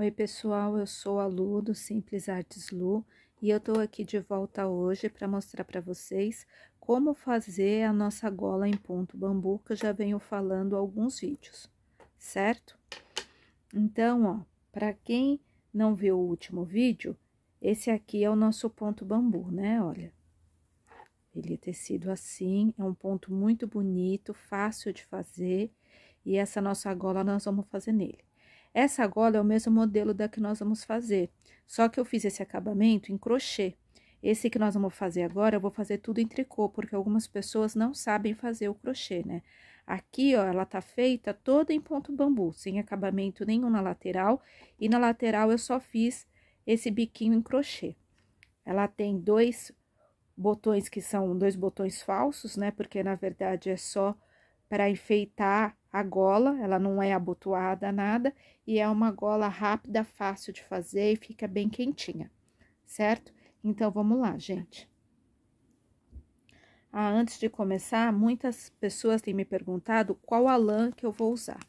Oi, pessoal, eu sou a Lu do Simples Artes Lu e eu tô aqui de volta hoje para mostrar para vocês como fazer a nossa gola em ponto bambu, que eu já venho falando alguns vídeos, certo? Então, ó, para quem não viu o último vídeo, esse aqui é o nosso ponto bambu, né? Olha. Ele é tecido assim, é um ponto muito bonito, fácil de fazer, e essa nossa gola nós vamos fazer nele. Essa gola é o mesmo modelo da que nós vamos fazer, só que eu fiz esse acabamento em crochê. Esse que nós vamos fazer agora, eu vou fazer tudo em tricô, porque algumas pessoas não sabem fazer o crochê, né? Aqui, ó, ela tá feita toda em ponto bambu, sem acabamento nenhum na lateral, e na lateral eu só fiz esse biquinho em crochê. Ela tem dois botões que são dois botões falsos, né? Porque na verdade é só para enfeitar a gola, ela não é abotoada nada e é uma gola rápida, fácil de fazer e fica bem quentinha, certo? Então vamos lá, gente. Ah, antes de começar, muitas pessoas têm me perguntado qual a lã que eu vou usar.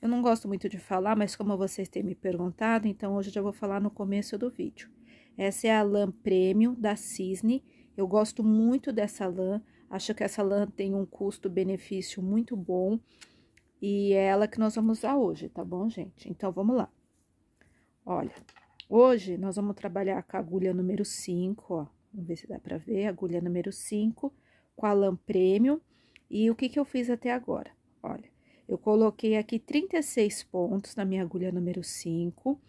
Eu não gosto muito de falar, mas como vocês têm me perguntado, então hoje eu já vou falar no começo do vídeo. Essa é a lã premium da Cisne. Eu gosto muito dessa lã, acho que essa lã tem um custo-benefício muito bom. E é ela que nós vamos usar hoje, tá bom, gente? Então, vamos lá. Olha, hoje nós vamos trabalhar com a agulha número 5, ó. Vamos ver se dá pra ver. Agulha número 5, com a lã premium. E o que que eu fiz até agora? Olha, eu coloquei aqui 36 pontos na minha agulha número 5.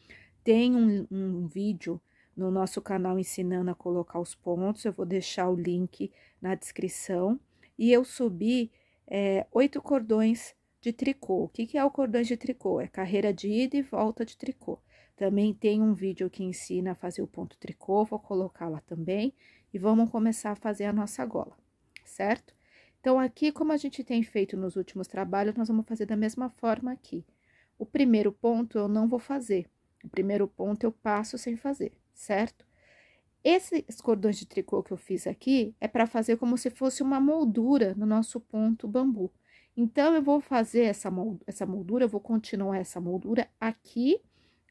Tem um, um vídeo no nosso canal ensinando a colocar os pontos. Eu vou deixar o link na descrição. E eu subi é, oito cordões de tricô. O que é o cordão de tricô? É carreira de ida e volta de tricô. Também tem um vídeo que ensina a fazer o ponto tricô, vou colocar lá também. E vamos começar a fazer a nossa gola, certo? Então, aqui, como a gente tem feito nos últimos trabalhos, nós vamos fazer da mesma forma aqui. O primeiro ponto eu não vou fazer. O primeiro ponto eu passo sem fazer, certo? Esses cordões de tricô que eu fiz aqui é para fazer como se fosse uma moldura no nosso ponto bambu. Então, eu vou fazer essa moldura, essa moldura, eu vou continuar essa moldura aqui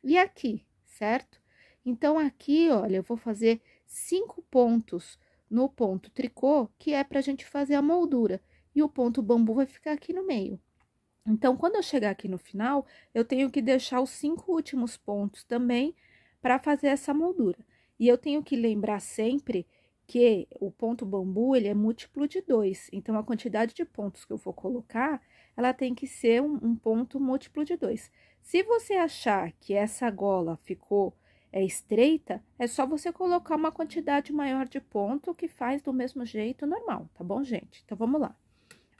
e aqui, certo? Então, aqui, olha, eu vou fazer cinco pontos no ponto tricô, que é pra gente fazer a moldura. E o ponto bambu vai ficar aqui no meio. Então, quando eu chegar aqui no final, eu tenho que deixar os cinco últimos pontos também para fazer essa moldura. E eu tenho que lembrar sempre porque o ponto bambu ele é múltiplo de 2, então a quantidade de pontos que eu vou colocar, ela tem que ser um, um ponto múltiplo de 2. Se você achar que essa gola ficou é, estreita, é só você colocar uma quantidade maior de ponto que faz do mesmo jeito normal, tá bom, gente? Então, vamos lá.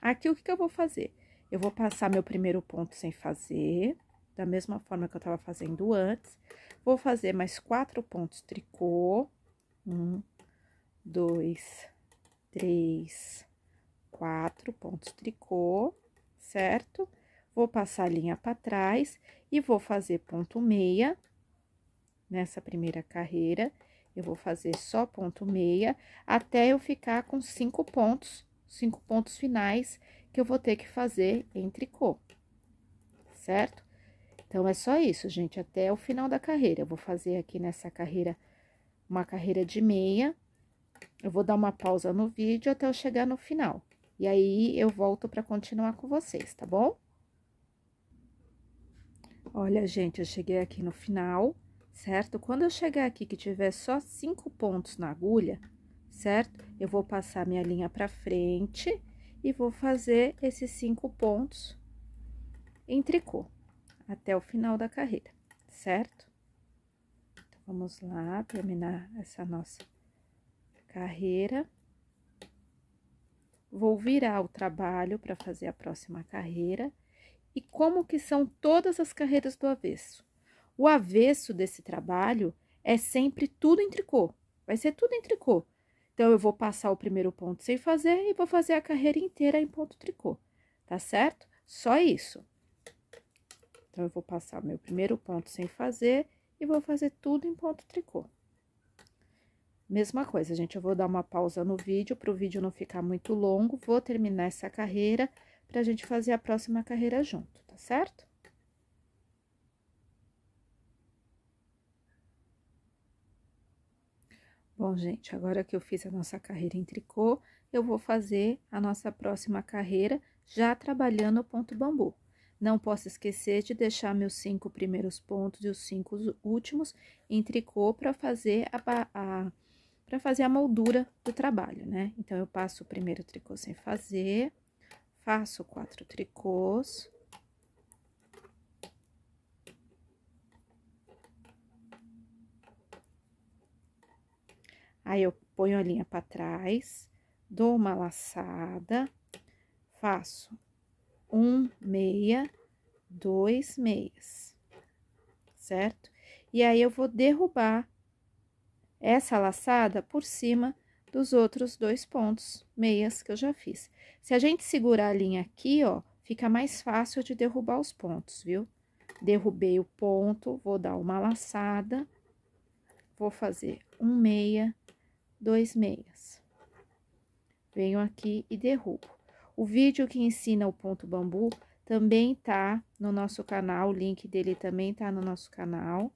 Aqui, o que, que eu vou fazer? Eu vou passar meu primeiro ponto sem fazer, da mesma forma que eu tava fazendo antes. Vou fazer mais quatro pontos tricô. Um, dois, três, quatro pontos tricô, certo? Vou passar a linha para trás e vou fazer ponto meia nessa primeira carreira. Eu vou fazer só ponto meia até eu ficar com cinco pontos, cinco pontos finais que eu vou ter que fazer em tricô, certo? Então, é só isso, gente, até o final da carreira. Eu vou fazer aqui nessa carreira, uma carreira de meia, eu vou dar uma pausa no vídeo até eu chegar no final. E aí, eu volto para continuar com vocês, tá bom? Olha, gente, eu cheguei aqui no final, certo? Quando eu chegar aqui que tiver só cinco pontos na agulha, certo? Eu vou passar minha linha para frente e vou fazer esses cinco pontos em tricô até o final da carreira, certo? Então, vamos lá terminar essa nossa carreira. Vou virar o trabalho para fazer a próxima carreira. E como que são todas as carreiras do avesso? O avesso desse trabalho é sempre tudo em tricô. Vai ser tudo em tricô. Então, eu vou passar o primeiro ponto sem fazer e vou fazer a carreira inteira em ponto tricô, tá certo? Só isso. Então, eu vou passar o meu primeiro ponto sem fazer e vou fazer tudo em ponto tricô. Mesma coisa, gente, eu vou dar uma pausa no vídeo, para o vídeo não ficar muito longo, vou terminar essa carreira para a gente fazer a próxima carreira junto, tá certo? Bom, gente, agora que eu fiz a nossa carreira em tricô, eu vou fazer a nossa próxima carreira já trabalhando o ponto bambu. Não posso esquecer de deixar meus cinco primeiros pontos e os cinco últimos em tricô para fazer a, a, para fazer a moldura do trabalho, né? Então, eu passo o primeiro tricô sem fazer, faço quatro tricôs. Aí, eu ponho a linha para trás, dou uma laçada, faço um meia, dois meias, certo? E aí, eu vou derrubar essa laçada por cima dos outros dois pontos, meias que eu já fiz. Se a gente segurar a linha aqui, ó, fica mais fácil de derrubar os pontos, viu? Derrubei o ponto, vou dar uma laçada, vou fazer um meia, dois meias. Venho aqui e derrubo. O vídeo que ensina o ponto bambu também tá no nosso canal, o link dele também tá no nosso canal.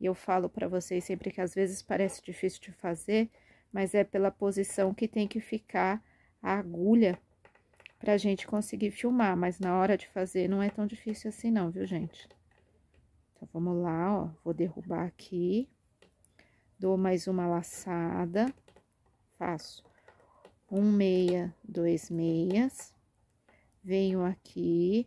E eu falo para vocês sempre que às vezes parece difícil de fazer, mas é pela posição que tem que ficar a agulha para a gente conseguir filmar. Mas na hora de fazer não é tão difícil assim não, viu, gente? Então, vamos lá, ó, vou derrubar aqui, dou mais uma laçada, faço um meia, dois meias, venho aqui,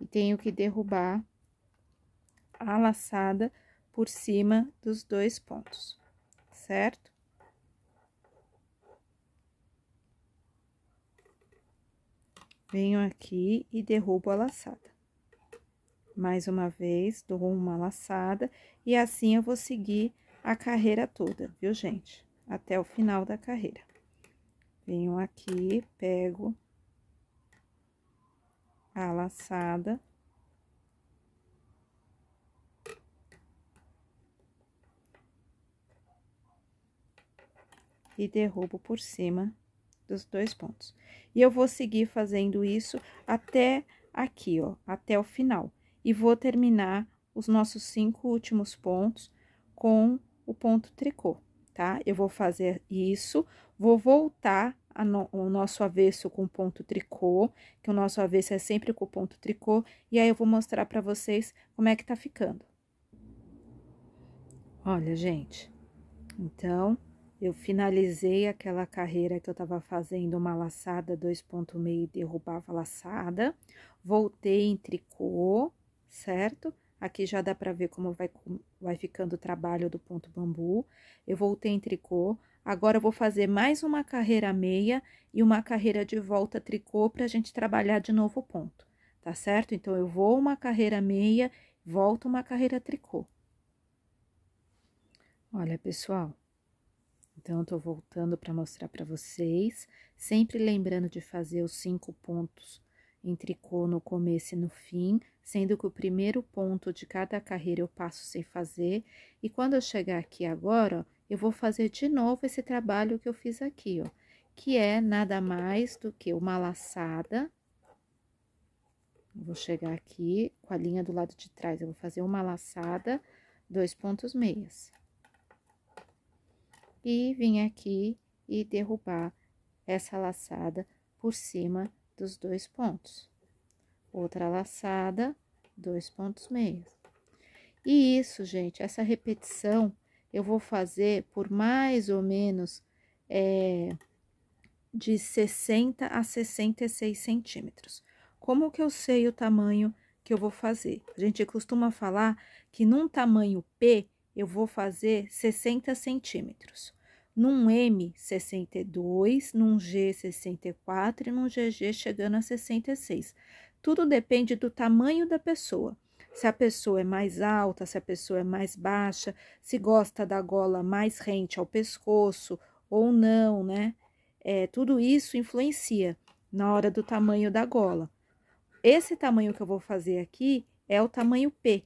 e tenho que derrubar a laçada por cima dos dois pontos, certo? Venho aqui e derrubo a laçada. Mais uma vez, dou uma laçada e assim eu vou seguir a carreira toda, viu, gente? Até o final da carreira. Venho aqui, pego a laçada. E derrubo por cima dos dois pontos. E eu vou seguir fazendo isso até aqui, ó, até o final. E vou terminar os nossos cinco últimos pontos com o ponto tricô, tá? Eu vou fazer isso, vou voltar no, o nosso avesso com ponto tricô, que o nosso avesso é sempre com ponto tricô, e aí eu vou mostrar para vocês como é que tá ficando. Olha, gente, então, eu finalizei aquela carreira que eu tava fazendo uma laçada 2.5 e derrubava a laçada, voltei em tricô, certo? Aqui já dá pra ver como vai, vai ficando o trabalho do ponto bambu. Eu voltei em tricô. Agora, eu vou fazer mais uma carreira meia e uma carreira de volta tricô pra gente trabalhar de novo o ponto, tá certo? Então, eu vou uma carreira meia, volto uma carreira tricô. Olha, pessoal, então, eu tô voltando para mostrar para vocês, sempre lembrando de fazer os cinco pontos Intricou no começo e no fim, sendo que o primeiro ponto de cada carreira eu passo sem fazer, e quando eu chegar aqui agora, ó, eu vou fazer de novo esse trabalho que eu fiz aqui, ó, que é nada mais do que uma laçada. Vou chegar aqui com a linha do lado de trás, eu vou fazer uma laçada, dois pontos meias. E vim aqui e derrubar essa laçada por cima dos dois pontos. Outra laçada, dois pontos meios. E isso, gente, essa repetição eu vou fazer por mais ou menos é, de 60 a 66 centímetros. Como que eu sei o tamanho que eu vou fazer? A gente costuma falar que num tamanho P eu vou fazer 60 centímetros num M62, num G64 e num GG chegando a 66. Tudo depende do tamanho da pessoa. Se a pessoa é mais alta, se a pessoa é mais baixa, se gosta da gola mais rente ao pescoço ou não, né? É, tudo isso influencia na hora do tamanho da gola. Esse tamanho que eu vou fazer aqui é o tamanho P.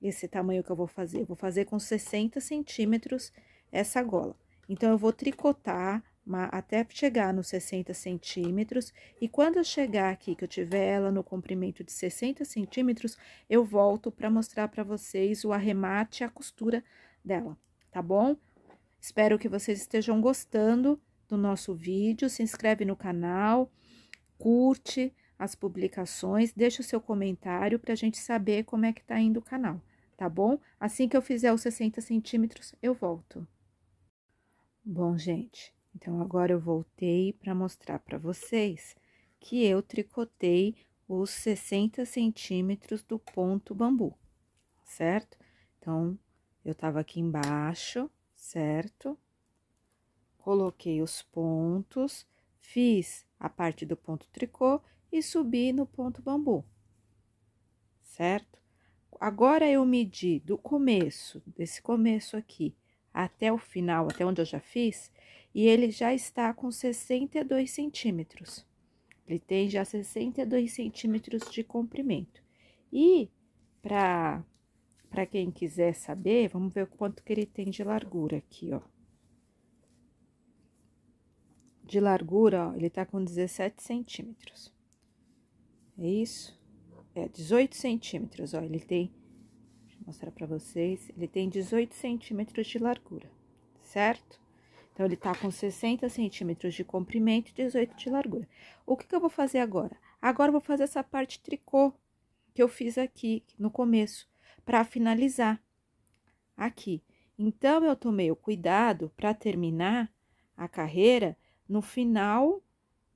Esse tamanho que eu vou fazer, eu vou fazer com 60 centímetros essa gola. Então, eu vou tricotar até chegar nos 60 centímetros, e quando eu chegar aqui, que eu tiver ela no comprimento de 60 centímetros, eu volto para mostrar para vocês o arremate e a costura dela, tá bom? Espero que vocês estejam gostando do nosso vídeo, se inscreve no canal, curte as publicações, deixa o seu comentário para a gente saber como é que tá indo o canal, tá bom? Assim que eu fizer os 60 centímetros, eu volto. Bom, gente, então agora eu voltei para mostrar para vocês que eu tricotei os 60 centímetros do ponto bambu, certo? Então, eu estava aqui embaixo, certo? Coloquei os pontos, fiz a parte do ponto tricô e subi no ponto bambu, certo? Agora, eu medi do começo, desse começo aqui, até o final, até onde eu já fiz, e ele já está com 62 centímetros. Ele tem já 62 centímetros de comprimento. E para para quem quiser saber, vamos ver quanto que ele tem de largura aqui, ó. De largura, ó, ele tá com 17 centímetros. É isso? É, 18 centímetros, ó, ele tem mostrar para vocês. Ele tem 18 centímetros de largura, certo? Então, ele tá com 60 centímetros de comprimento e 18 de largura. O que, que eu vou fazer agora? Agora, eu vou fazer essa parte tricô que eu fiz aqui no começo, para finalizar aqui. Então, eu tomei o cuidado para terminar a carreira no final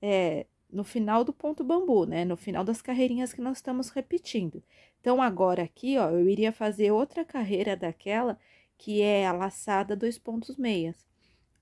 é, no final do ponto bambu, né? No final das carreirinhas que nós estamos repetindo. Então, agora aqui, ó, eu iria fazer outra carreira daquela que é a laçada dois pontos meias.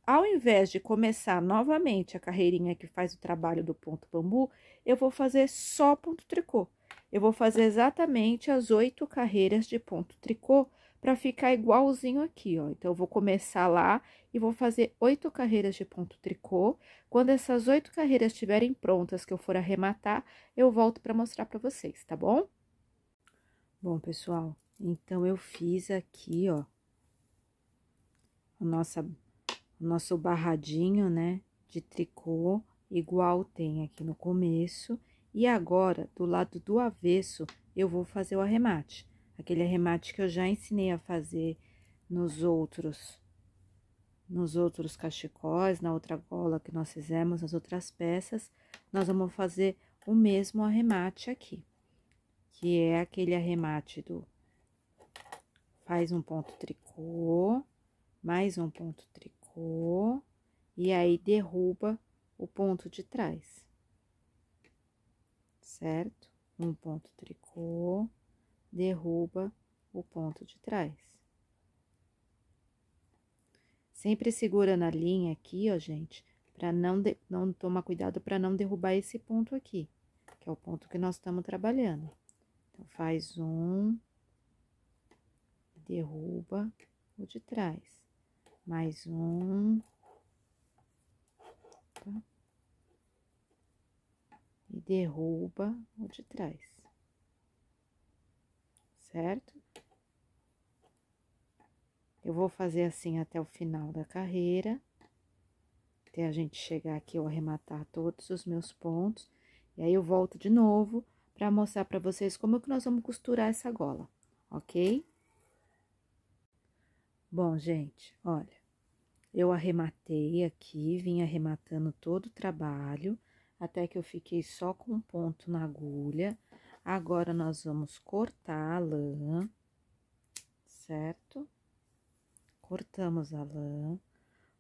Ao invés de começar novamente a carreirinha que faz o trabalho do ponto bambu, eu vou fazer só ponto tricô. Eu vou fazer exatamente as oito carreiras de ponto tricô para ficar igualzinho aqui, ó. Então, eu vou começar lá e vou fazer oito carreiras de ponto tricô. Quando essas oito carreiras estiverem prontas, que eu for arrematar, eu volto para mostrar para vocês, tá bom? Bom, pessoal, então, eu fiz aqui, ó, o, o nosso barradinho, né, de tricô, igual tem aqui no começo. E agora, do lado do avesso, eu vou fazer o arremate. Aquele arremate que eu já ensinei a fazer nos outros nos outros cachecóis, na outra gola que nós fizemos, nas outras peças, nós vamos fazer o mesmo arremate aqui, que é aquele arremate do faz um ponto tricô, mais um ponto tricô, e aí derruba o ponto de trás certo? Um ponto tricô, derruba o ponto de trás. Sempre segura na linha aqui, ó, gente, para não, não tomar cuidado para não derrubar esse ponto aqui, que é o ponto que nós estamos trabalhando. Então, faz um, derruba o de trás, mais um, tá? derruba o de trás, certo? Eu vou fazer assim até o final da carreira, até a gente chegar aqui ou arrematar todos os meus pontos. E aí, eu volto de novo para mostrar para vocês como é que nós vamos costurar essa gola, ok? Bom, gente, olha, eu arrematei aqui, vim arrematando todo o trabalho até que eu fiquei só com um ponto na agulha. Agora, nós vamos cortar a lã, certo? Cortamos a lã.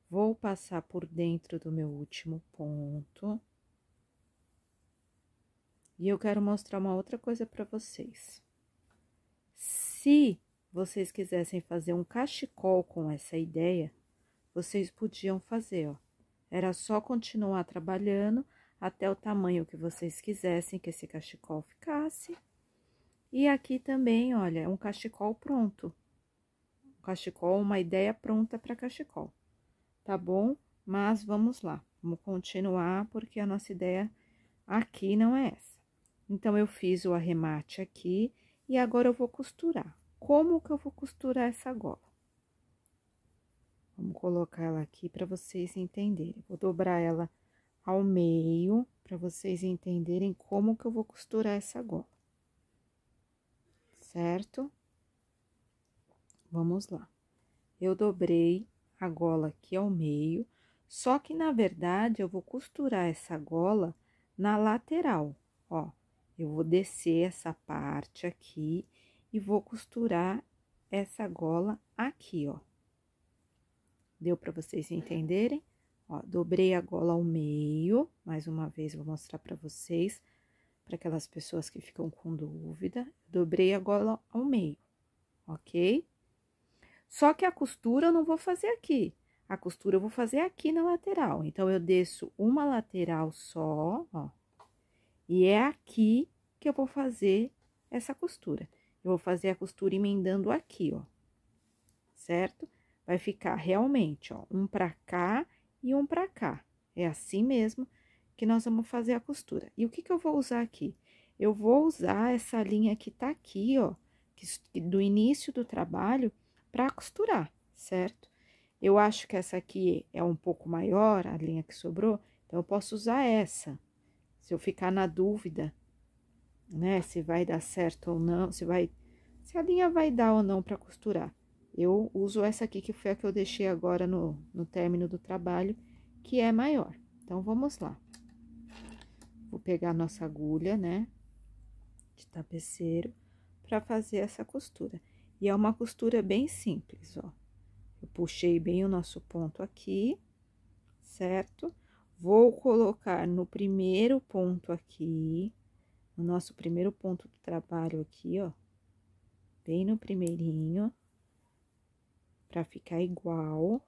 Vou passar por dentro do meu último ponto. E eu quero mostrar uma outra coisa para vocês. Se vocês quisessem fazer um cachecol com essa ideia, vocês podiam fazer, ó. Era só continuar trabalhando até o tamanho que vocês quisessem que esse cachecol ficasse. E aqui também, olha, um cachecol pronto. Um cachecol, uma ideia pronta para cachecol, tá bom? Mas vamos lá, vamos continuar, porque a nossa ideia aqui não é essa. Então, eu fiz o arremate aqui e agora eu vou costurar. Como que eu vou costurar essa gola? Vamos colocar ela aqui para vocês entenderem. Vou dobrar ela ao meio, para vocês entenderem como que eu vou costurar essa gola. Certo? Vamos lá. Eu dobrei a gola aqui ao meio, só que, na verdade, eu vou costurar essa gola na lateral, ó. Eu vou descer essa parte aqui e vou costurar essa gola aqui, ó. Deu para vocês entenderem? Ó, dobrei a gola ao meio, mais uma vez, vou mostrar para vocês, para aquelas pessoas que ficam com dúvida. Dobrei a gola ao meio, ok? Só que a costura eu não vou fazer aqui. A costura eu vou fazer aqui na lateral. Então, eu desço uma lateral só, ó. E é aqui que eu vou fazer essa costura. Eu vou fazer a costura emendando aqui, ó. Certo? Vai ficar realmente, ó, um pra cá e um para cá. É assim mesmo que nós vamos fazer a costura. E o que, que eu vou usar aqui? Eu vou usar essa linha que tá aqui, ó, que, do início do trabalho, para costurar, certo? Eu acho que essa aqui é um pouco maior, a linha que sobrou, então eu posso usar essa. Se eu ficar na dúvida, né, se vai dar certo ou não, se vai se a linha vai dar ou não para costurar. Eu uso essa aqui, que foi a que eu deixei agora no, no término do trabalho, que é maior. Então, vamos lá. Vou pegar nossa agulha, né, de tapeceiro, para fazer essa costura. E é uma costura bem simples, ó. Eu puxei bem o nosso ponto aqui, certo? Vou colocar no primeiro ponto aqui, no nosso primeiro ponto do trabalho aqui, ó. Bem no primeirinho, ó para ficar igual,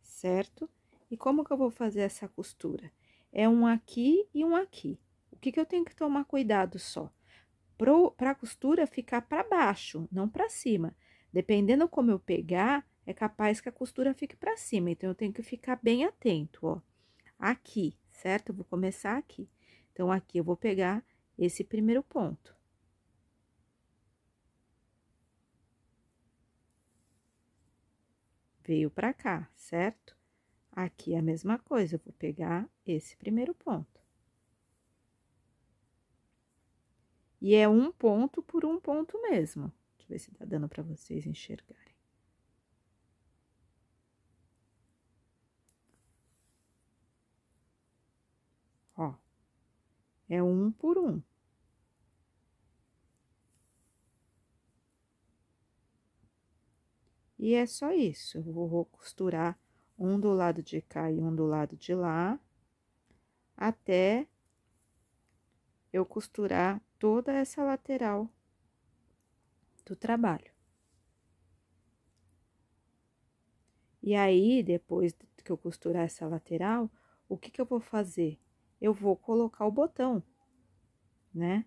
certo? E como que eu vou fazer essa costura? É um aqui e um aqui. O que que eu tenho que tomar cuidado só? Para a costura ficar para baixo, não para cima. Dependendo como eu pegar, é capaz que a costura fique para cima. Então, eu tenho que ficar bem atento, ó. Aqui, certo? Eu vou começar aqui. Então, aqui eu vou pegar esse primeiro ponto. veio para cá, certo? Aqui é a mesma coisa, eu vou pegar esse primeiro ponto. E é um ponto por um ponto mesmo. Deixa eu ver se tá dando para vocês enxergarem. Ó, é um por um. E é só isso. Eu vou costurar um do lado de cá e um do lado de lá, até eu costurar toda essa lateral do trabalho. E aí, depois que eu costurar essa lateral, o que que eu vou fazer? Eu vou colocar o botão, né?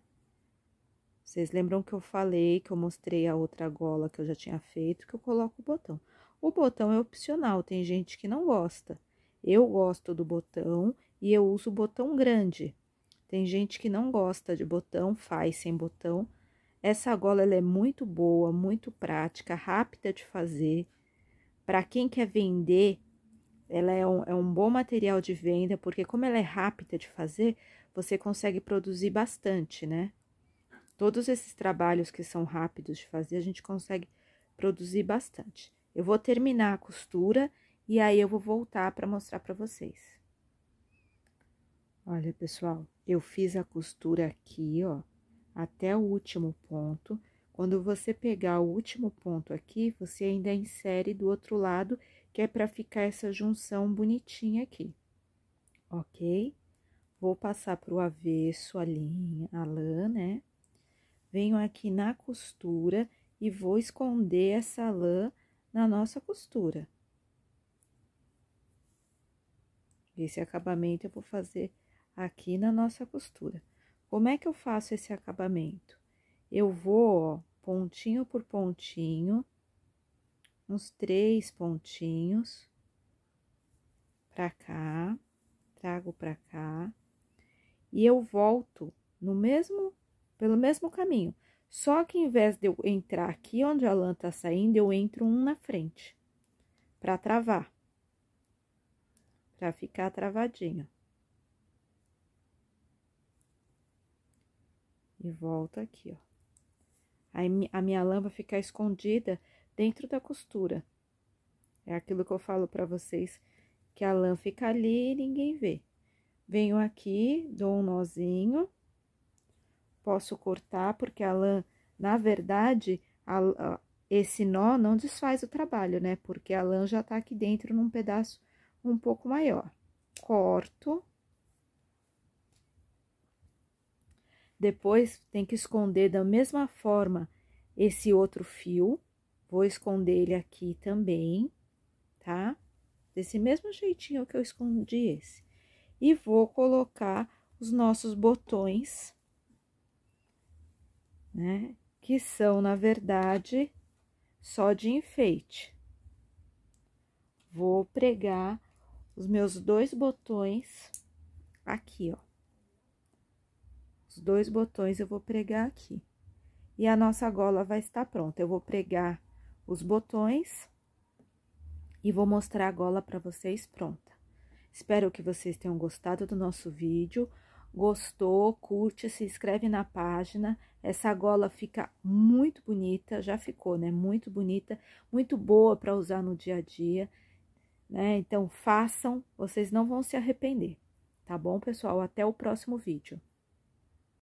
Vocês lembram que eu falei, que eu mostrei a outra gola que eu já tinha feito, que eu coloco o botão. O botão é opcional, tem gente que não gosta. Eu gosto do botão e eu uso o botão grande. Tem gente que não gosta de botão, faz sem botão. Essa gola ela é muito boa, muito prática, rápida de fazer. Para quem quer vender, ela é um, é um bom material de venda, porque como ela é rápida de fazer, você consegue produzir bastante, né? Todos esses trabalhos que são rápidos de fazer, a gente consegue produzir bastante. Eu vou terminar a costura e aí eu vou voltar para mostrar para vocês. Olha, pessoal, eu fiz a costura aqui, ó, até o último ponto. Quando você pegar o último ponto aqui, você ainda insere do outro lado, que é para ficar essa junção bonitinha aqui. Ok? Vou passar para o avesso a linha, a lã, né? venho aqui na costura e vou esconder essa lã na nossa costura. Esse acabamento eu vou fazer aqui na nossa costura. Como é que eu faço esse acabamento? Eu vou, ó, pontinho por pontinho, uns três pontinhos pra cá, trago pra cá, e eu volto no mesmo pelo mesmo caminho. Só que em vez de eu entrar aqui onde a lã tá saindo, eu entro um na frente, para travar. Para ficar travadinho. E volto aqui, ó. Aí a minha lã vai ficar escondida dentro da costura. É aquilo que eu falo para vocês, que a lã fica ali e ninguém vê. Venho aqui, dou um nozinho posso cortar, porque a lã, na verdade, a, a, esse nó não desfaz o trabalho, né? Porque a lã já tá aqui dentro num pedaço um pouco maior. Corto. Depois, tem que esconder da mesma forma esse outro fio. Vou esconder ele aqui também, tá? Desse mesmo jeitinho que eu escondi esse. E vou colocar os nossos botões né? Que são, na verdade, só de enfeite. Vou pregar os meus dois botões aqui, ó. Os dois botões eu vou pregar aqui. E a nossa gola vai estar pronta. Eu vou pregar os botões e vou mostrar a gola para vocês pronta. Espero que vocês tenham gostado do nosso vídeo. Gostou, curte, se inscreve na página. Essa gola fica muito bonita, já ficou, né? Muito bonita, muito boa para usar no dia a dia, né? Então façam, vocês não vão se arrepender. Tá bom, pessoal? Até o próximo vídeo.